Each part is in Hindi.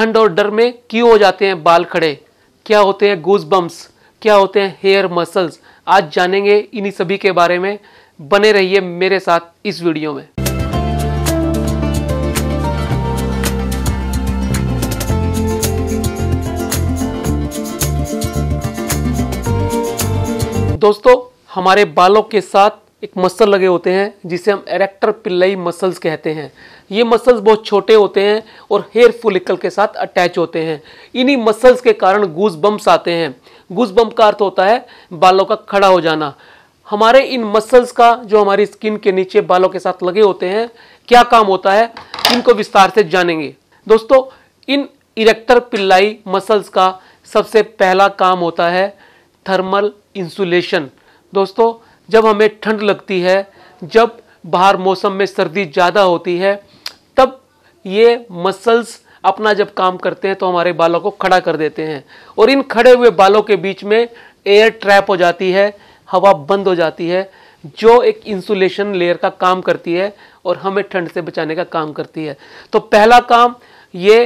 ठंड और डर में क्यों हो जाते हैं बाल खड़े क्या होते हैं गूज बम्स क्या होते हैं हेयर मसल्स आज जानेंगे इन्हीं सभी के बारे में बने रहिए मेरे साथ इस वीडियो में दोस्तों हमारे बालों के साथ एक मसल लगे होते हैं जिसे हम एरेक्टर पिल्लई मसल्स कहते हैं ये मसल्स बहुत छोटे होते हैं और हेयर फुलिकल के साथ अटैच होते हैं इन्हीं मसल्स के कारण गूज बम्प्स आते हैं गूज बम्प का अर्थ होता है बालों का खड़ा हो जाना हमारे इन मसल्स का जो हमारी स्किन के नीचे बालों के साथ लगे होते हैं क्या काम होता है इनको विस्तार से जानेंगे दोस्तों इन इरेक्टर पिल्लाई मसल्स का सबसे पहला काम होता है थर्मल इंसुलेशन दोस्तों जब हमें ठंड लगती है जब बाहर मौसम में सर्दी ज़्यादा होती है तब ये मसल्स अपना जब काम करते हैं तो हमारे बालों को खड़ा कर देते हैं और इन खड़े हुए बालों के बीच में एयर ट्रैप हो जाती है हवा बंद हो जाती है जो एक इंसुलेशन लेयर का काम करती है और हमें ठंड से बचाने का काम करती है तो पहला काम ये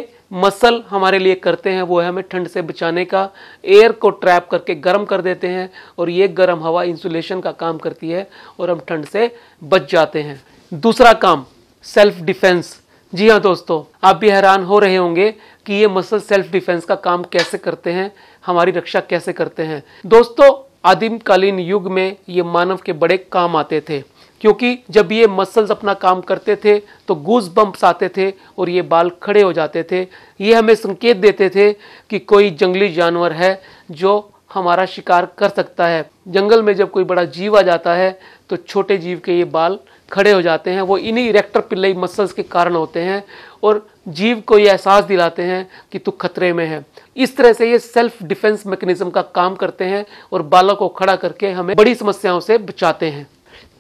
मसल हमारे लिए करते हैं वो है हमें ठंड से बचाने का एयर को ट्रैप करके गर्म कर देते हैं और ये गर्म हवा इंसुलेशन का काम करती है और हम ठंड से बच जाते हैं दूसरा काम सेल्फ डिफेंस जी हाँ दोस्तों आप भी हैरान हो रहे होंगे कि ये मसल सेल्फ डिफेंस का काम कैसे करते हैं हमारी रक्षा कैसे करते हैं दोस्तों आदिमकालीन युग में ये मानव के बड़े काम आते थे क्योंकि जब ये मसल्स अपना काम करते थे तो गूज बम्प्स आते थे और ये बाल खड़े हो जाते थे ये हमें संकेत देते थे कि कोई जंगली जानवर है जो हमारा शिकार कर सकता है जंगल में जब कोई बड़ा जीव आ जाता है तो छोटे जीव के ये बाल खड़े हो जाते हैं वो इन्हीं इरेक्टर पिल्लई मसल्स के कारण होते हैं और जीव को ये एहसास दिलाते हैं कि तू खतरे में है इस तरह से ये सेल्फ डिफेंस मैकेनिज्म का काम करते हैं और बालों को खड़ा करके हमें बड़ी समस्याओं से बचाते हैं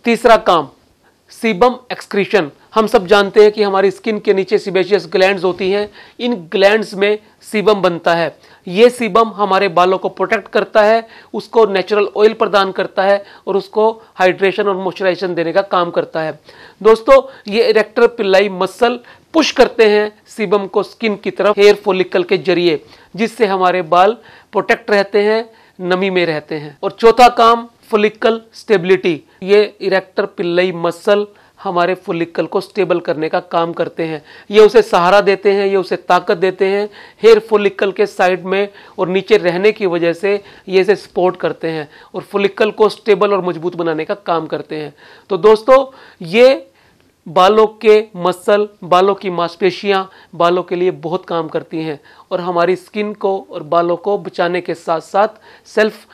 तीसरा काम सीबम एक्सक्रीशन हम सब जानते हैं कि हमारी स्किन के नीचे सीबेशियस ग्लैंड्स होती हैं इन ग्लैंड्स में सीबम बनता है ये सीबम हमारे बालों को प्रोटेक्ट करता है उसको नेचुरल ऑयल प्रदान करता है और उसको हाइड्रेशन और मॉइस्चराइजेशन देने का काम करता है दोस्तों ये इरेक्टर पिल्लाई मसल पुश करते हैं सीबम को स्किन की तरफ हेयर फोलिकल के जरिए जिससे हमारे बाल प्रोटेक्ट रहते हैं नमी में रहते हैं और चौथा काम फुलिकल स्टेबिलिटी ये इरेक्टर पिल्लई मसल हमारे फुलिकल को स्टेबल करने का काम करते हैं ये उसे सहारा देते हैं ये उसे ताकत देते हैं हेयर फुलिकल के साइड में और नीचे रहने की वजह से ये इसे सपोर्ट करते हैं और फुलिकल को स्टेबल और मजबूत बनाने का काम करते हैं तो दोस्तों ये बालों के मसल बालों की मांसपेशियां बालों के लिए बहुत काम करती हैं और हमारी स्किन को और बालों को बचाने के साथ साथ सेल्फ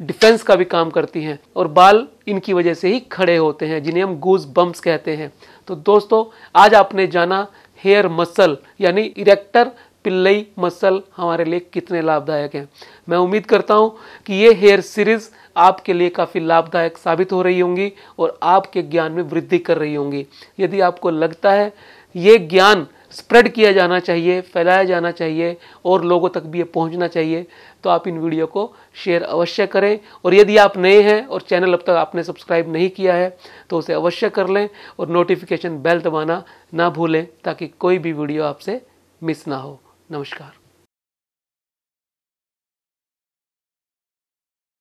डिफेंस का भी काम करती हैं और बाल इनकी वजह से ही खड़े होते हैं जिन्हें हम गूज बम्प्स कहते हैं तो दोस्तों आज आपने जाना हेयर मसल यानी इरेक्टर पिल्लई मसल हमारे लिए कितने लाभदायक हैं मैं उम्मीद करता हूं कि ये हेयर सीरीज़ आपके लिए काफ़ी लाभदायक साबित हो रही होंगी और आपके ज्ञान में वृद्धि कर रही होंगी यदि आपको लगता है ये ज्ञान स्प्रेड किया जाना चाहिए फैलाया जाना चाहिए और लोगों तक भी ये पहुंचना चाहिए तो आप इन वीडियो को शेयर अवश्य करें और यदि आप नए हैं और चैनल अब तक आपने सब्सक्राइब नहीं किया है तो उसे अवश्य कर लें और नोटिफिकेशन बेल दबाना ना भूलें ताकि कोई भी वीडियो आपसे मिस ना हो नमस्कार